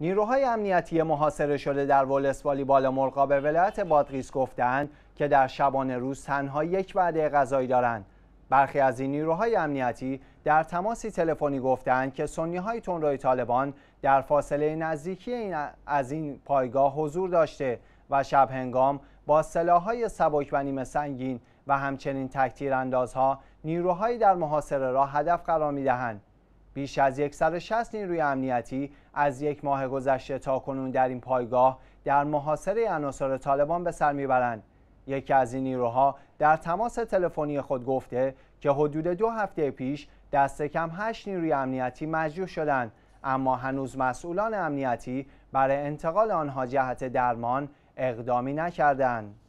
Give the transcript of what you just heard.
نیروهای امنیتی محاصره شده در ولسوالی بالا مرقا به ولایت بادغیس گفتند که در شبانه روز تنها یک وعده غذایی دارند برخی از این نیروهای امنیتی در تماسی تلفنی گفتند که سنی های طالبان در فاصله نزدیکی از این پایگاه حضور داشته و شب هنگام با سلاحهای سبک و نیمه سنگین و همچنین تکتیر اندازها نیروهایی در محاصره را هدف قرار میدهند بیش از 160 نیروی امنیتی از یک ماه گذشته تا کنون در این پایگاه در محاصره عناصر طالبان به سر میبرند یکی از این نیروها در تماس تلفنی خود گفته که حدود دو هفته پیش دست کم 8 نیروی امنیتی مجروح شدند اما هنوز مسئولان امنیتی برای انتقال آنها جهت درمان اقدامی نکردند